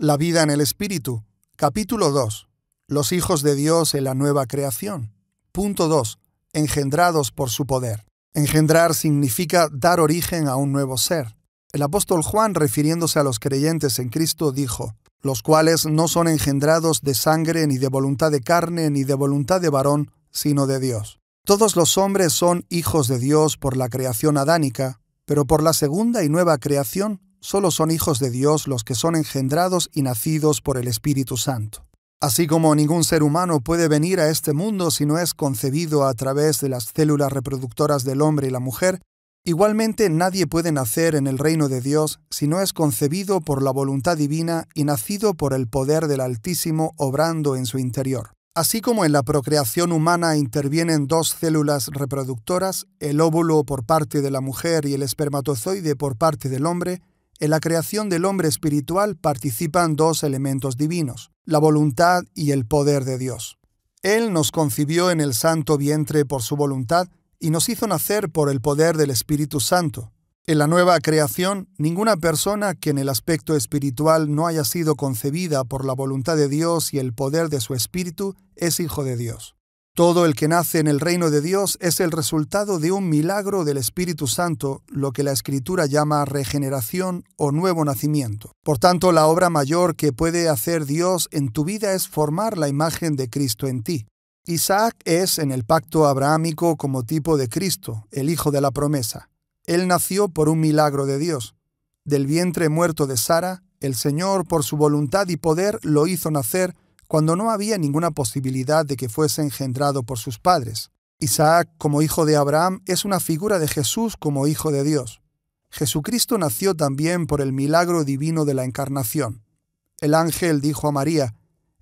La vida en el Espíritu. Capítulo 2. Los hijos de Dios en la nueva creación. Punto 2. Engendrados por su poder. Engendrar significa dar origen a un nuevo ser. El apóstol Juan, refiriéndose a los creyentes en Cristo, dijo, los cuales no son engendrados de sangre, ni de voluntad de carne, ni de voluntad de varón, sino de Dios. Todos los hombres son hijos de Dios por la creación adánica, pero por la segunda y nueva creación solo son hijos de Dios los que son engendrados y nacidos por el Espíritu Santo. Así como ningún ser humano puede venir a este mundo si no es concebido a través de las células reproductoras del hombre y la mujer, igualmente nadie puede nacer en el reino de Dios si no es concebido por la voluntad divina y nacido por el poder del Altísimo obrando en su interior. Así como en la procreación humana intervienen dos células reproductoras, el óvulo por parte de la mujer y el espermatozoide por parte del hombre, en la creación del hombre espiritual participan dos elementos divinos, la voluntad y el poder de Dios. Él nos concibió en el santo vientre por su voluntad y nos hizo nacer por el poder del Espíritu Santo. En la nueva creación, ninguna persona que en el aspecto espiritual no haya sido concebida por la voluntad de Dios y el poder de su Espíritu es hijo de Dios. Todo el que nace en el reino de Dios es el resultado de un milagro del Espíritu Santo, lo que la Escritura llama regeneración o nuevo nacimiento. Por tanto, la obra mayor que puede hacer Dios en tu vida es formar la imagen de Cristo en ti. Isaac es en el pacto abrahámico como tipo de Cristo, el Hijo de la promesa. Él nació por un milagro de Dios. Del vientre muerto de Sara, el Señor, por su voluntad y poder, lo hizo nacer cuando no había ninguna posibilidad de que fuese engendrado por sus padres. Isaac como hijo de Abraham es una figura de Jesús como hijo de Dios. Jesucristo nació también por el milagro divino de la encarnación. El ángel dijo a María,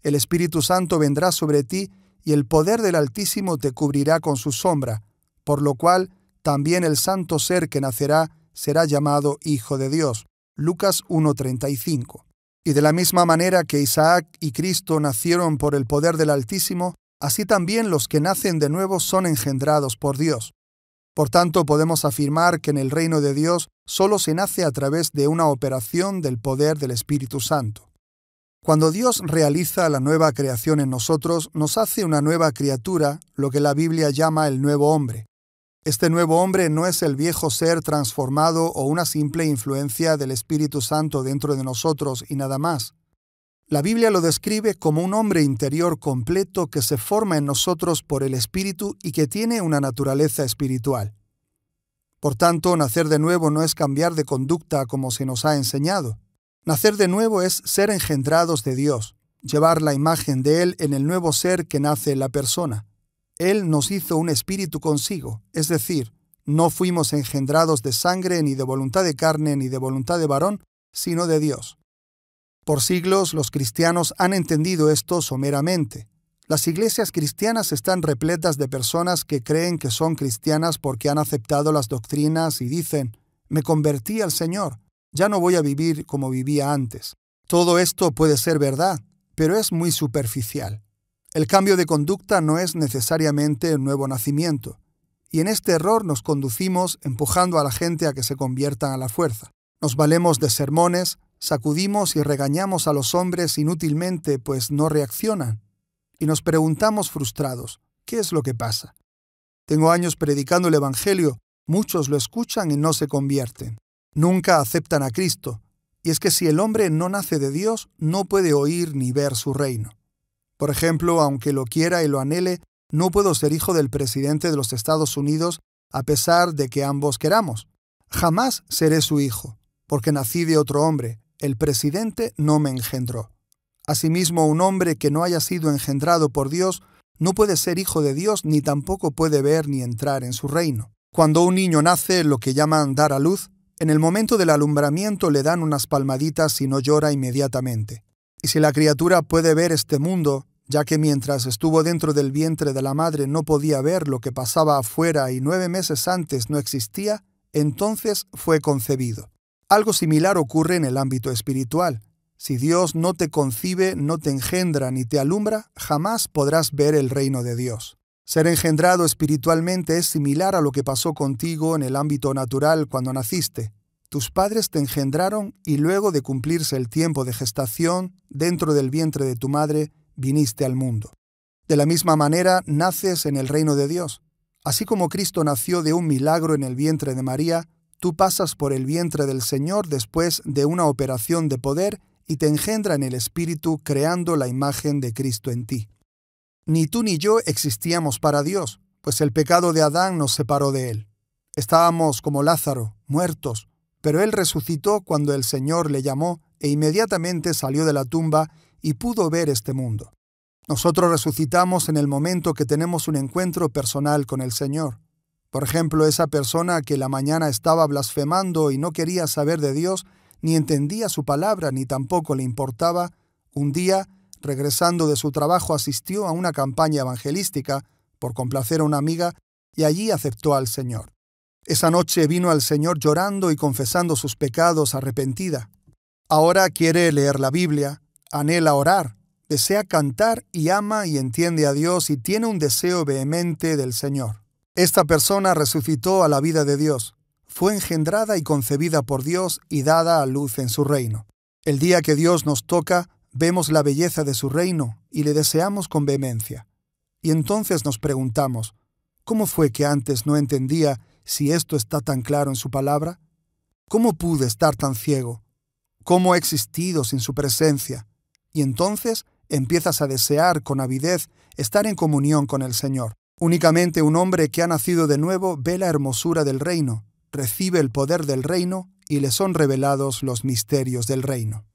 El Espíritu Santo vendrá sobre ti y el poder del Altísimo te cubrirá con su sombra, por lo cual también el santo ser que nacerá será llamado Hijo de Dios. Lucas 1.35. Y de la misma manera que Isaac y Cristo nacieron por el poder del Altísimo, así también los que nacen de nuevo son engendrados por Dios. Por tanto, podemos afirmar que en el reino de Dios solo se nace a través de una operación del poder del Espíritu Santo. Cuando Dios realiza la nueva creación en nosotros, nos hace una nueva criatura, lo que la Biblia llama el nuevo hombre. Este nuevo hombre no es el viejo ser transformado o una simple influencia del Espíritu Santo dentro de nosotros y nada más. La Biblia lo describe como un hombre interior completo que se forma en nosotros por el Espíritu y que tiene una naturaleza espiritual. Por tanto, nacer de nuevo no es cambiar de conducta como se nos ha enseñado. Nacer de nuevo es ser engendrados de Dios, llevar la imagen de Él en el nuevo ser que nace en la persona. Él nos hizo un espíritu consigo, es decir, no fuimos engendrados de sangre, ni de voluntad de carne, ni de voluntad de varón, sino de Dios. Por siglos los cristianos han entendido esto someramente. Las iglesias cristianas están repletas de personas que creen que son cristianas porque han aceptado las doctrinas y dicen, me convertí al Señor, ya no voy a vivir como vivía antes. Todo esto puede ser verdad, pero es muy superficial. El cambio de conducta no es necesariamente el nuevo nacimiento, y en este error nos conducimos empujando a la gente a que se conviertan a la fuerza. Nos valemos de sermones, sacudimos y regañamos a los hombres inútilmente, pues no reaccionan, y nos preguntamos frustrados, ¿qué es lo que pasa? Tengo años predicando el Evangelio, muchos lo escuchan y no se convierten. Nunca aceptan a Cristo, y es que si el hombre no nace de Dios, no puede oír ni ver su reino. Por ejemplo, aunque lo quiera y lo anhele, no puedo ser hijo del presidente de los Estados Unidos a pesar de que ambos queramos. Jamás seré su hijo, porque nací de otro hombre, el presidente no me engendró. Asimismo, un hombre que no haya sido engendrado por Dios no puede ser hijo de Dios ni tampoco puede ver ni entrar en su reino. Cuando un niño nace, lo que llaman dar a luz, en el momento del alumbramiento le dan unas palmaditas y no llora inmediatamente. Y si la criatura puede ver este mundo, ya que mientras estuvo dentro del vientre de la madre no podía ver lo que pasaba afuera y nueve meses antes no existía, entonces fue concebido. Algo similar ocurre en el ámbito espiritual. Si Dios no te concibe, no te engendra ni te alumbra, jamás podrás ver el reino de Dios. Ser engendrado espiritualmente es similar a lo que pasó contigo en el ámbito natural cuando naciste tus padres te engendraron y luego de cumplirse el tiempo de gestación dentro del vientre de tu madre, viniste al mundo. De la misma manera, naces en el reino de Dios. Así como Cristo nació de un milagro en el vientre de María, tú pasas por el vientre del Señor después de una operación de poder y te engendra en el Espíritu creando la imagen de Cristo en ti. Ni tú ni yo existíamos para Dios, pues el pecado de Adán nos separó de Él. Estábamos como Lázaro, muertos, pero él resucitó cuando el Señor le llamó e inmediatamente salió de la tumba y pudo ver este mundo. Nosotros resucitamos en el momento que tenemos un encuentro personal con el Señor. Por ejemplo, esa persona que la mañana estaba blasfemando y no quería saber de Dios, ni entendía su palabra, ni tampoco le importaba, un día, regresando de su trabajo, asistió a una campaña evangelística, por complacer a una amiga, y allí aceptó al Señor. Esa noche vino al Señor llorando y confesando sus pecados arrepentida. Ahora quiere leer la Biblia, anhela orar, desea cantar y ama y entiende a Dios y tiene un deseo vehemente del Señor. Esta persona resucitó a la vida de Dios, fue engendrada y concebida por Dios y dada a luz en su reino. El día que Dios nos toca, vemos la belleza de su reino y le deseamos con vehemencia. Y entonces nos preguntamos, ¿cómo fue que antes no entendía si esto está tan claro en su palabra? ¿Cómo pude estar tan ciego? ¿Cómo he existido sin su presencia? Y entonces empiezas a desear con avidez estar en comunión con el Señor. Únicamente un hombre que ha nacido de nuevo ve la hermosura del reino, recibe el poder del reino y le son revelados los misterios del reino.